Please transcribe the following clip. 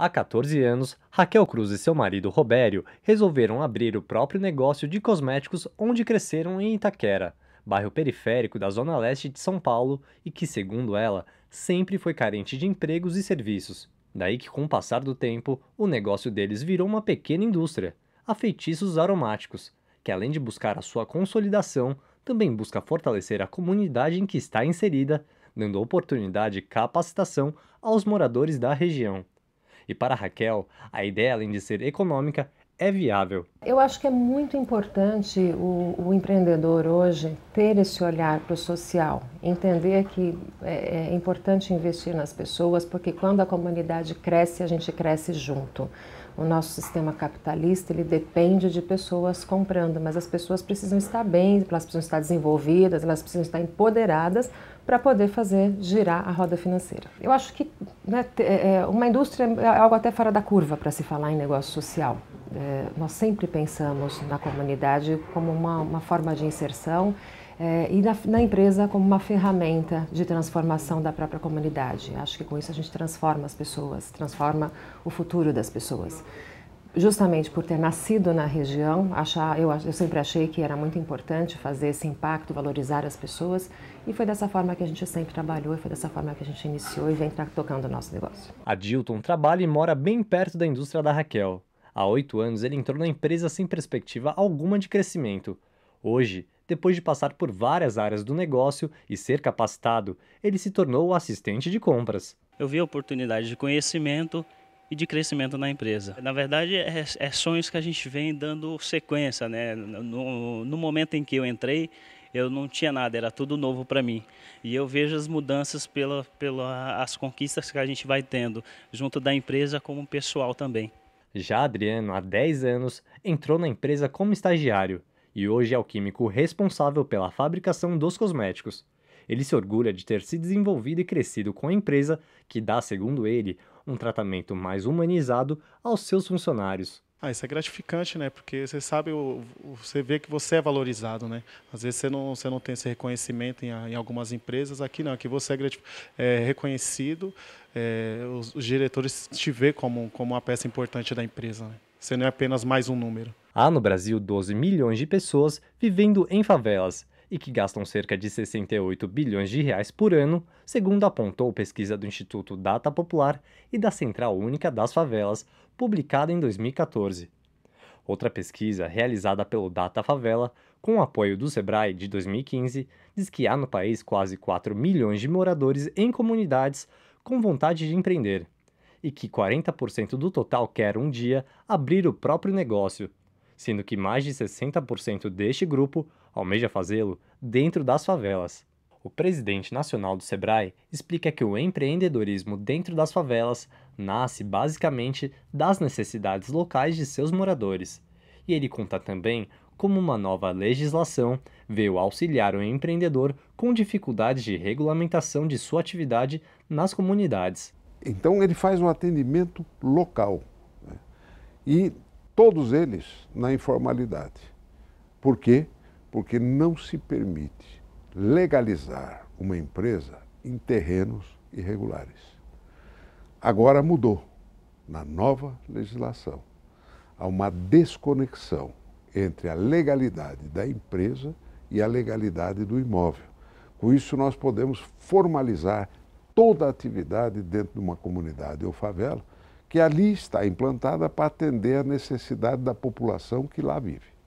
Há 14 anos, Raquel Cruz e seu marido Robério resolveram abrir o próprio negócio de cosméticos onde cresceram em Itaquera, bairro periférico da zona leste de São Paulo e que, segundo ela, sempre foi carente de empregos e serviços. Daí que, com o passar do tempo, o negócio deles virou uma pequena indústria, a feitiços aromáticos, que além de buscar a sua consolidação, também busca fortalecer a comunidade em que está inserida, dando oportunidade e capacitação aos moradores da região. E para Raquel, a ideia, além de ser econômica, é viável? Eu acho que é muito importante o, o empreendedor hoje ter esse olhar para o social, entender que é, é importante investir nas pessoas, porque quando a comunidade cresce, a gente cresce junto. O nosso sistema capitalista ele depende de pessoas comprando, mas as pessoas precisam estar bem, elas precisam estar desenvolvidas, elas precisam estar empoderadas para poder fazer girar a roda financeira. Eu acho que né, é, é, uma indústria é algo até fora da curva para se falar em negócio social é, nós sempre pensamos na comunidade como uma, uma forma de inserção é, e na, na, empresa como uma ferramenta de transformação da própria comunidade. Acho que com isso a gente transforma as pessoas, transforma o futuro das pessoas. Justamente por ter nascido na região, achar, eu, eu sempre achei que era muito importante fazer esse impacto, valorizar as pessoas, e foi dessa forma que a gente sempre trabalhou, e foi dessa forma que a gente iniciou e vem tocando o nosso negócio. Adilton trabalha e mora bem perto da indústria da Raquel. Há oito anos ele entrou na empresa sem perspectiva alguma de crescimento. Hoje, depois de passar por várias áreas do negócio e ser capacitado, ele se tornou o assistente de compras. Eu vi a oportunidade de conhecimento e de crescimento na empresa. Na verdade, é, é sonhos que a gente vem dando sequência, né? No, no momento em que eu entrei, eu não tinha nada, era tudo novo para mim. E eu vejo as mudanças pelas pela, conquistas que a gente vai tendo, junto da empresa como pessoal também. Já Adriano, há 10 anos, entrou na empresa como estagiário e hoje é o químico responsável pela fabricação dos cosméticos. Ele se orgulha de ter se desenvolvido e crescido com a empresa que dá, segundo ele, um tratamento mais humanizado aos seus funcionários. Ah, isso é gratificante, né? Porque você sabe, você vê que você é valorizado, né? Às vezes você não, você não tem esse reconhecimento em, em algumas empresas. Aqui não, aqui você é, é reconhecido, é, os, os, diretores te vê como, como uma peça importante da empresa, né? Você não é apenas mais um número. Há no Brasil 12 milhões de pessoas vivendo em favelas e que gastam cerca de 68 bilhões de reais por ano, segundo apontou pesquisa do Instituto Data Popular e da Central Única das Favelas, publicada em 2014. Outra pesquisa realizada pelo Data Favela, com o apoio do Sebrae de 2015, diz que há no país quase 4 milhões de moradores em comunidades com vontade de empreender e que 40% do total quer um dia abrir o próprio negócio, sendo que mais de 60% deste grupo almeja fazê-lo dentro das favelas. O presidente nacional do Sebrae explica que o empreendedorismo dentro das favelas nasce basicamente das necessidades locais de seus moradores. E ele conta também como uma nova legislação veio auxiliar o empreendedor com dificuldades de regulamentação de sua atividade nas comunidades. Então ele faz um atendimento local né? e todos eles na informalidade. Por quê? Porque não se permite legalizar uma empresa em terrenos irregulares. Agora mudou. Na nova legislação, há uma desconexão entre a legalidade da empresa e a legalidade do imóvel. Com isso, nós podemos formalizar toda a atividade dentro de uma comunidade ou favela, que ali está implantada para atender a necessidade da população que lá vive.